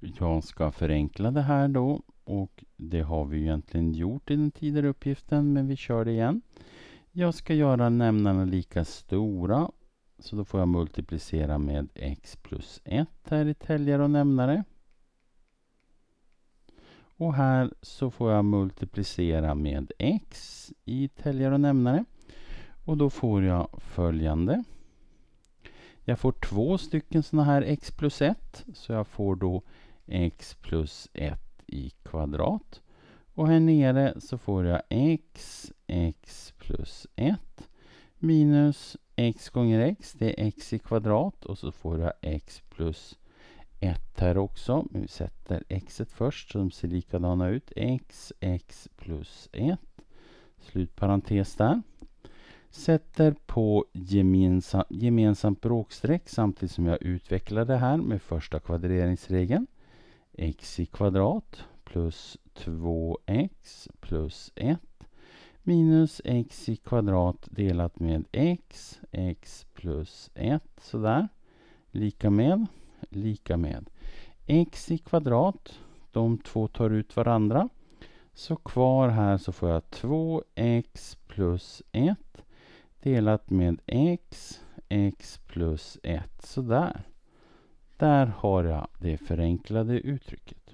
jag ska förenkla det här då och det har vi egentligen gjort i den tidigare uppgiften men vi kör det igen. Jag ska göra nämnarna lika stora så då får jag multiplicera med x plus 1 här i täljare och nämnare. Och här så får jag multiplicera med x i täljare och nämnare. Och då får jag följande. Jag får två stycken sådana här x plus 1 så jag får då x plus 1 i kvadrat. Och här nere så får jag x, x plus 1 minus x gånger x, det är x i kvadrat och så får jag x plus 1 här också. Vi sätter x först så de ser likadana ut. x, x plus 1. Slutparentes där. Sätter på gemensam, gemensamt bråkstreck samtidigt som jag utvecklar det här med första kvadreringsregeln x i kvadrat plus 2x plus 1 minus x i kvadrat delat med x, x plus 1, sådär, lika med, lika med x i kvadrat, de två tar ut varandra, så kvar här så får jag 2x plus 1 delat med x, x plus 1, sådär. Där har jag det förenklade uttrycket.